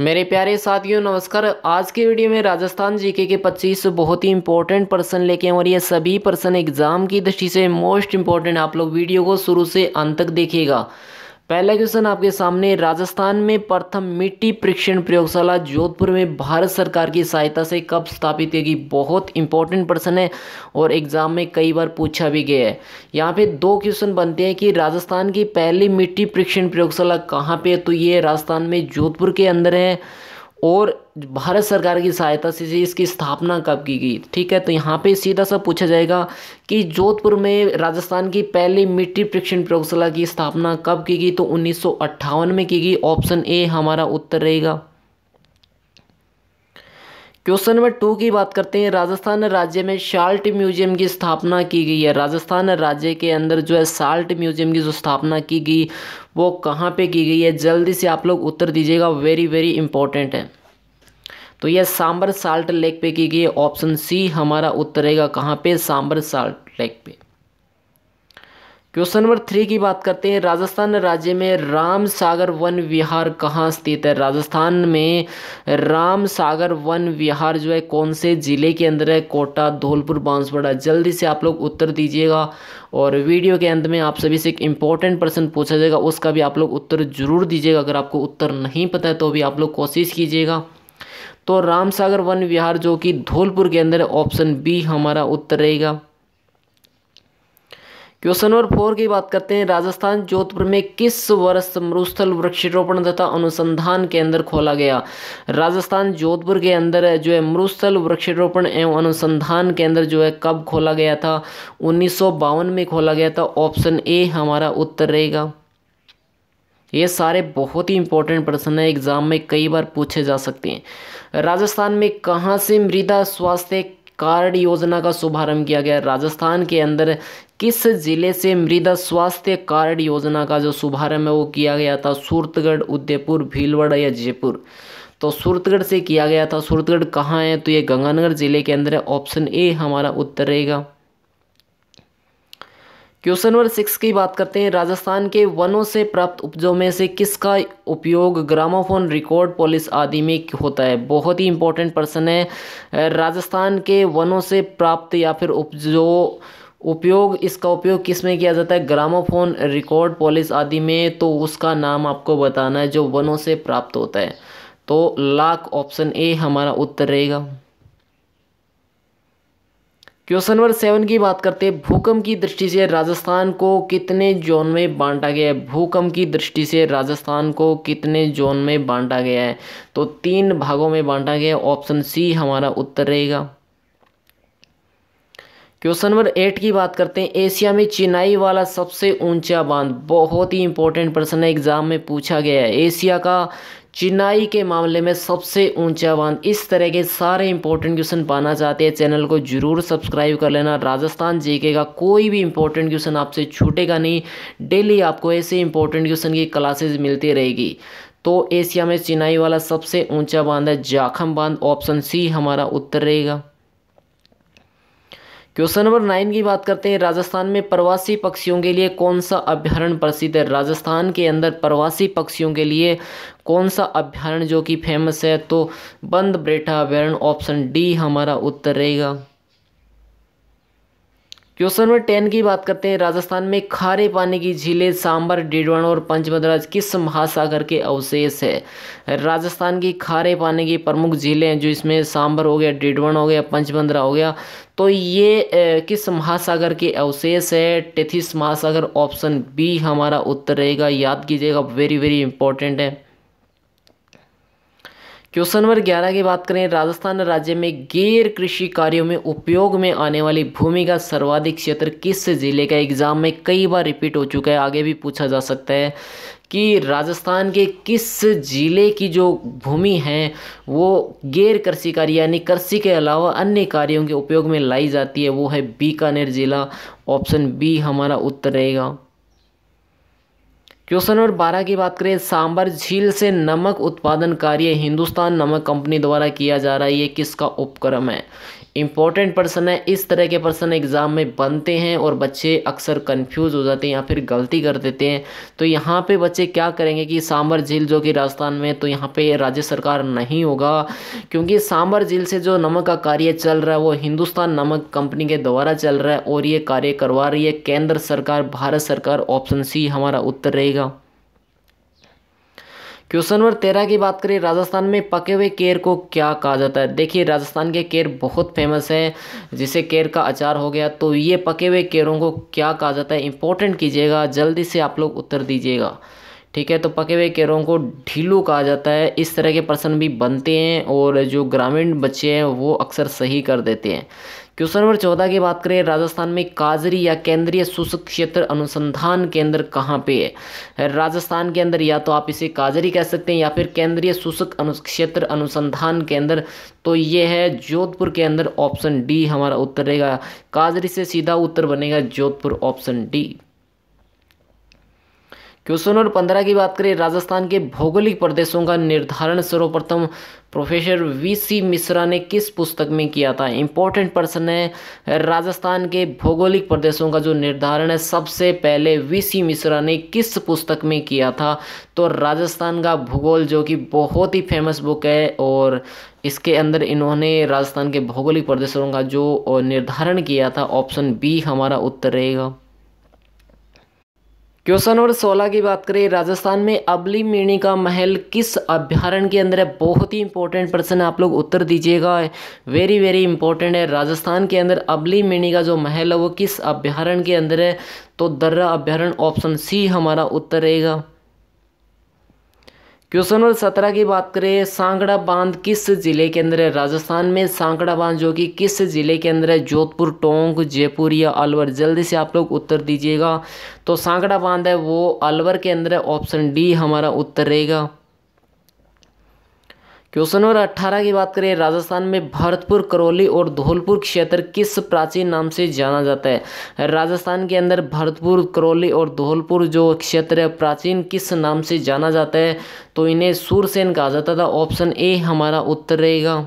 मेरे प्यारे साथियों नमस्कार आज के वीडियो में राजस्थान जीके के 25 बहुत ही इंपॉर्टेंट पर्सन लेके और ये सभी पर्सन एग्जाम की दृष्टि से मोस्ट इंपॉर्टेंट आप लोग वीडियो को शुरू से अंत तक देखिएगा पहला क्वेश्चन आपके सामने राजस्थान में प्रथम मिट्टी परीक्षण प्रयोगशाला जोधपुर में भारत सरकार की सहायता से कब स्थापित की गई बहुत इंपॉर्टेंट प्रश्न है और एग्जाम में कई बार पूछा भी गया है यहाँ पे दो क्वेश्चन बनते हैं कि राजस्थान की पहली मिट्टी परीक्षण प्रयोगशाला कहाँ पे है तो ये राजस्थान में जोधपुर के अंदर है और भारत सरकार की सहायता से इसकी स्थापना कब की गई ठीक है तो यहाँ पे सीधा सा पूछा जाएगा कि जोधपुर में राजस्थान की पहली मिट्टी परीक्षण प्रयोगशाला की स्थापना कब की गई तो उन्नीस में की गई ऑप्शन ए हमारा उत्तर रहेगा क्वेश्चन नंबर टू की बात करते हैं राजस्थान राज्य में साल्ट म्यूजियम की स्थापना की गई है राजस्थान राज्य के अंदर जो है साल्ट म्यूजियम की जो स्थापना की गई वो कहाँ पे की गई है जल्दी से आप लोग उत्तर दीजिएगा वेरी वेरी इंपॉर्टेंट है तो यह सांबर साल्ट लेक पे की गई है ऑप्शन सी हमारा उत्तर रहेगा कहाँ पे सांबर साल्ट लेक पे क्वेश्चन नंबर थ्री की बात करते हैं राजस्थान राज्य में राम सागर वन विहार कहाँ स्थित है राजस्थान में राम सागर वन विहार जो है कौन से ज़िले के अंदर है कोटा धौलपुर बांसवाड़ा जल्दी से आप लोग उत्तर दीजिएगा और वीडियो के अंत में आप सभी से एक इम्पॉर्टेंट प्रश्न पूछा जाएगा उसका भी आप लोग उत्तर जरूर दीजिएगा अगर आपको उत्तर नहीं पता है तो भी आप लोग कोशिश कीजिएगा तो राम सागर वन विहार जो कि धौलपुर के अंदर ऑप्शन बी हमारा उत्तर रहेगा क्वेश्चन नंबर फोर की बात करते हैं राजस्थान जोधपुर में किस वर्ष मरुस्थल वृक्षारोपण तथा अनुसंधान के अंदर खोला गया राजस्थान जोधपुर के अंदर जो है मरुस्थल वृक्षारोपण एवं अनुसंधान केंद्र जो है कब खोला गया था उन्नीस में खोला गया था ऑप्शन ए हमारा उत्तर रहेगा ये सारे बहुत ही इंपॉर्टेंट प्रश्न है एग्जाम में कई बार पूछे जा सकते हैं राजस्थान में कहाँ से मृदा स्वास्थ्य कार्ड योजना का शुभारंभ किया गया राजस्थान के अंदर किस जिले से मृदा स्वास्थ्य कार्ड योजना का जो शुभारंभ है वो किया गया था सूरतगढ़ उदयपुर भीलवाड़ा या जयपुर तो सूरतगढ़ से किया गया था सूरतगढ़ कहाँ है तो ये गंगानगर ज़िले के अंदर है ऑप्शन ए हमारा उत्तर रहेगा क्वेश्चन नंबर सिक्स की बात करते हैं राजस्थान के वनों से प्राप्त उपजों में से किसका उपयोग ग्रामोफोन रिकॉर्ड पॉलिस आदि में होता है बहुत ही इंपॉर्टेंट प्रश्न है राजस्थान के वनों से प्राप्त या फिर उपजो उपयोग इसका उपयोग किस में किया जाता है ग्रामोफोन रिकॉर्ड पॉलिस आदि में तो उसका नाम आपको बताना है जो वनों से प्राप्त होता है तो लाख ऑप्शन ए हमारा उत्तर रहेगा क्वेश्चन नंबर सेवन की बात करते हैं भूकंप की दृष्टि से राजस्थान को कितने जोन में बांटा गया है भूकंप की दृष्टि से राजस्थान को कितने जोन में बांटा गया है तो तीन भागों में बांटा गया ऑप्शन सी हमारा उत्तर रहेगा क्वेश्चन नंबर एट की बात करते हैं एशिया में चिनाई वाला सबसे ऊंचा बांध बहुत ही इंपॉर्टेंट प्रश्न है एग्जाम में पूछा गया है एशिया का चिनाई के मामले में सबसे ऊंचा बांध इस तरह के सारे इंपॉर्टेंट क्वेश्चन पाना चाहते हैं चैनल को जरूर सब्सक्राइब कर लेना राजस्थान जीके का कोई भी इंपॉर्टेंट क्वेश्चन आपसे छूटेगा नहीं डेली आपको ऐसे इंपॉर्टेंट क्वेश्चन की क्लासेज मिलती रहेगी तो एशिया में चिनाई वाला सबसे ऊंचा बांध है जाखम बांध ऑप्शन सी हमारा उत्तर रहेगा क्वेश्चन नंबर नाइन की बात करते हैं राजस्थान में प्रवासी पक्षियों के लिए कौन सा अभ्यारण प्रसिद्ध है राजस्थान के अंदर प्रवासी पक्षियों के लिए कौन सा अभ्यारण जो कि फेमस है तो बंद ब्रेठा अभ्यारण ऑप्शन डी हमारा उत्तर रहेगा क्वेश्चन नंबर टेन की बात करते हैं राजस्थान में खारे पानी की झीलें सांबर डीडवान और पंचमदराज किस महासागर के अवशेष है राजस्थान की खारे पानी की प्रमुख झीलें हैं जो इसमें सांबर हो गया डीडवान हो गया पंचमदरा हो गया तो ये किस महासागर के अवशेष है टेथिस महासागर ऑप्शन बी हमारा उत्तर रहेगा याद कीजिएगा वेरी वेरी इंपॉर्टेंट है क्वेश्चन नंबर ग्यारह की बात करें राजस्थान राज्य में गैर कृषि कार्यों में उपयोग में आने वाली भूमि का सर्वाधिक क्षेत्र किस जिले का एग्जाम में कई बार रिपीट हो चुका है आगे भी पूछा जा सकता है कि राजस्थान के किस ज़िले की जो भूमि है वो गैर कृषि कार्य यानी कृषि के अलावा अन्य कार्यों के उपयोग में लाई जाती है वो है बीकानेर ज़िला ऑप्शन बी हमारा उत्तर रहेगा क्वेश्चन नंबर बारह की बात करें सांबर झील से नमक उत्पादन कार्य हिंदुस्तान नमक कंपनी द्वारा किया जा रहा है ये किसका उपक्रम है इंपॉर्टेंट पर्सन है इस तरह के पर्सन एग्ज़ाम में बनते हैं और बच्चे अक्सर कंफ्यूज हो जाते हैं या फिर गलती कर देते हैं तो यहाँ पे बच्चे क्या करेंगे कि सांबर झील जो कि राजस्थान में तो यहाँ पे राज्य सरकार नहीं होगा क्योंकि सांबर झील से जो नमक का कार्य चल रहा है वो हिंदुस्तान नमक कंपनी के द्वारा चल रहा है और ये कार्य करवा रही है केंद्र सरकार भारत सरकार ऑप्शन सी हमारा उत्तर रहेगा क्वेश्चन नंबर तेरह की बात करें राजस्थान में पके हुए केर को क्या कहा जाता है देखिए राजस्थान के केर बहुत फेमस हैं जिसे केर का अचार हो गया तो ये पके हुए केरों को क्या कहा जाता है इंपॉर्टेंट कीजिएगा जल्दी से आप लोग उत्तर दीजिएगा ठीक है तो पके हुए केरों को ढीलू कहा जाता है इस तरह के प्रश्न भी बनते हैं और जो ग्रामीण बच्चे हैं वो अक्सर सही कर देते हैं क्वेश्चन नंबर चौदह की बात करें राजस्थान में काजरी या केंद्रीय शुष्क क्षेत्र अनुसंधान केंद्र कहाँ पे है राजस्थान के अंदर या तो आप इसे काजरी कह सकते हैं या फिर केंद्रीय शुष्क अनु क्षेत्र अनुसंधान केंद्र तो ये है जोधपुर के अंदर ऑप्शन डी हमारा उत्तर रहेगा काजरी से सीधा उत्तर बनेगा Jodhpur option D question number पंद्रह की बात करें राजस्थान के भौगोलिक प्रदेशों का निर्धारण सर्वप्रथम प्रोफेसर वी सी मिश्रा ने किस पुस्तक में किया था इंपॉर्टेंट पर्सन है राजस्थान के भौगोलिक प्रदेशों का जो निर्धारण है सबसे पहले वी सी मिश्रा ने किस पुस्तक में किया था तो राजस्थान का भूगोल जो कि बहुत ही फेमस बुक है और इसके अंदर इन्होंने राजस्थान के भौगोलिक प्रदेशों का जो निर्धारण किया था ऑप्शन बी हमारा उत्तर रहेगा क्वेश्चन नंबर 16 की बात करें राजस्थान में अबली मिणी का महल किस अभ्यारण के अंदर है बहुत ही इंपॉर्टेंट प्रश्न है आप लोग उत्तर दीजिएगा वेरी वेरी इंपॉर्टेंट है राजस्थान के अंदर अबली मिणी का जो महल है वो किस अभ्यारण के अंदर है तो दर्रा अभ्यारण ऑप्शन सी हमारा उत्तर रहेगा क्वेश्चन नंबर सत्रह की बात करें सांगड़ा बांध किस जिले के अंदर है राजस्थान में सांगड़ा बांध जो कि किस जिले के अंदर है जोधपुर टोंक जयपुर या अलवर जल्दी से आप लोग उत्तर दीजिएगा तो सांगड़ा बांध है वो अलवर के अंदर है ऑप्शन डी हमारा उत्तर रहेगा क्वेश्चन नंबर अट्ठारह की बात करें राजस्थान में भरतपुर करौली और धौलपुर क्षेत्र किस प्राचीन नाम से जाना जाता है राजस्थान के अंदर भरतपुर करौली और धौलपुर जो क्षेत्र है प्राचीन किस नाम से जाना जाता है तो इन्हें सूरसेन कहा जाता था ऑप्शन ए हमारा उत्तर रहेगा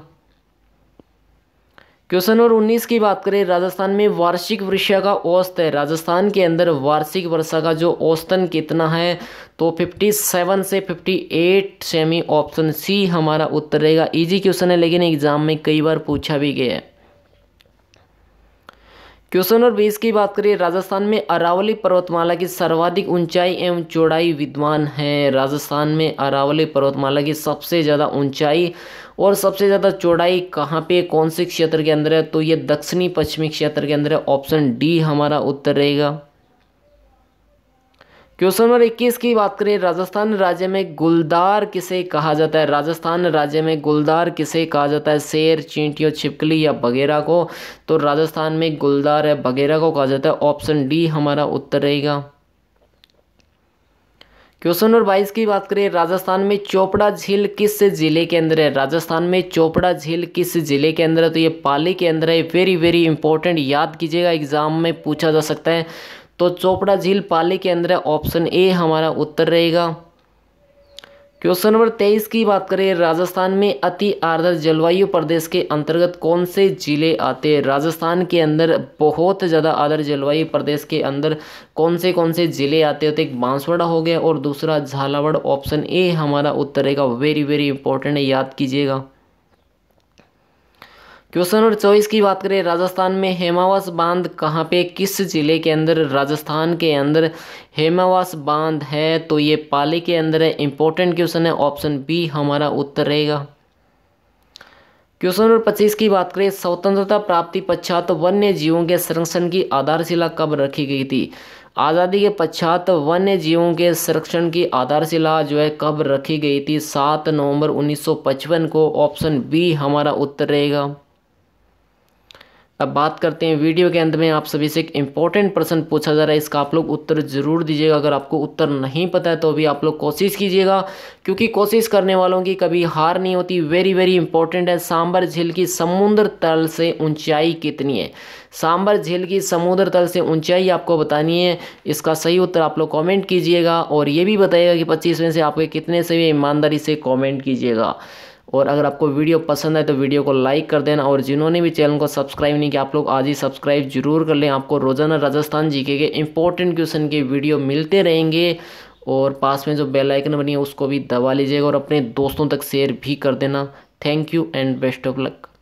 क्वेश्चन नंबर उन्नीस की बात करें राजस्थान में वार्षिक वर्षा का औसत है राजस्थान के अंदर वार्षिक वर्षा का जो औसतन कितना है तो 57 से 58 सेमी ऑप्शन सी हमारा उत्तर रहेगा इजी क्वेश्चन है लेकिन एग्जाम में कई बार पूछा भी गया है क्वेश्चन नंबर बीस की बात करिए राजस्थान में अरावली पर्वतमाला की सर्वाधिक ऊंचाई एवं चौड़ाई विद्वान है राजस्थान में अरावली पर्वतमाला की सबसे ज़्यादा ऊंचाई और सबसे ज़्यादा चौड़ाई कहाँ पे कौन से क्षेत्र के अंदर है तो ये दक्षिणी पश्चिमी क्षेत्र के अंदर है ऑप्शन डी हमारा उत्तर रहेगा क्वेश्चन नंबर 21 की बात करें राजस्थान राज्य में गुलदार किसे कहा जाता है राजस्थान राज्य में गुलदार किसे कहा जाता है शेर चींटियों छिपकली या बगेरा को तो राजस्थान में गुलदार या बगेरा को कहा जाता है ऑप्शन डी हमारा उत्तर रहेगा क्वेश्चन नंबर बाईस की बात करें राजस्थान में चोपड़ा झील किस जिले के अंदर है राजस्थान में चोपड़ा झील किस जिले के अंदर है तो ये पाली के अंदर है वेरी वेरी इंपॉर्टेंट याद कीजिएगा एग्जाम में पूछा जा सकता है तो चोपड़ा झील पाली के अंदर ऑप्शन ए हमारा उत्तर रहेगा क्वेश्चन नंबर तेईस की बात करें राजस्थान में अति आर्द्र जलवायु प्रदेश के अंतर्गत कौन से जिले आते हैं राजस्थान के अंदर बहुत ज़्यादा आर्द्र जलवायु प्रदेश के अंदर कौन से कौन से जिले आते हैं तो एक बांसवाड़ा हो गया और दूसरा झालावाड़ ऑप्शन ए हमारा उत्तर रहेगा वेरी वेरी इंपॉर्टेंट है याद कीजिएगा क्वेश्चन नंबर चौबीस की बात करें राजस्थान में हेमावास बांध कहाँ पे किस जिले के अंदर राजस्थान के अंदर हेमावास बांध है तो ये पाली के अंदर है इंपॉर्टेंट क्वेश्चन है ऑप्शन बी हमारा उत्तर रहेगा क्वेश्चन नंबर पच्चीस की बात करें स्वतंत्रता प्राप्ति पश्चात वन्य जीवों के संरक्षण की आधारशिला कब रखी गई थी आज़ादी के पश्चात वन्य जीवों के संरक्षण की आधारशिला जो है कब रखी गई थी सात नवंबर 1955 को ऑप्शन बी हमारा उत्तर रहेगा अब बात करते हैं वीडियो के अंत में आप सभी से एक इम्पॉर्टेंट प्रश्न पूछा जा रहा है इसका आप लोग उत्तर ज़रूर दीजिएगा अगर आपको उत्तर नहीं पता है तो भी आप लोग कोशिश कीजिएगा क्योंकि कोशिश करने वालों की कभी हार नहीं होती वेरी वेरी इंपॉर्टेंट है सांबर झील की समुद्र तल से ऊंचाई कितनी है सांबर झील की समुद्र तल से ऊंचाई आपको बतानी है इसका सही उत्तर आप लोग कॉमेंट कीजिएगा और ये भी बताइएगा कि पच्चीसवें से आपके कितने से ईमानदारी से कॉमेंट कीजिएगा और अगर आपको वीडियो पसंद है तो वीडियो को लाइक कर देना और जिन्होंने भी चैनल को सब्सक्राइब नहीं किया आप लोग आज ही सब्सक्राइब जरूर कर लें आपको रोज़ाना राजस्थान जीके के इंपॉर्टेंट क्वेश्चन के वीडियो मिलते रहेंगे और पास में जो बेल आइकन बनी है उसको भी दबा लीजिएगा और अपने दोस्तों तक शेयर भी कर देना thank you and best of luck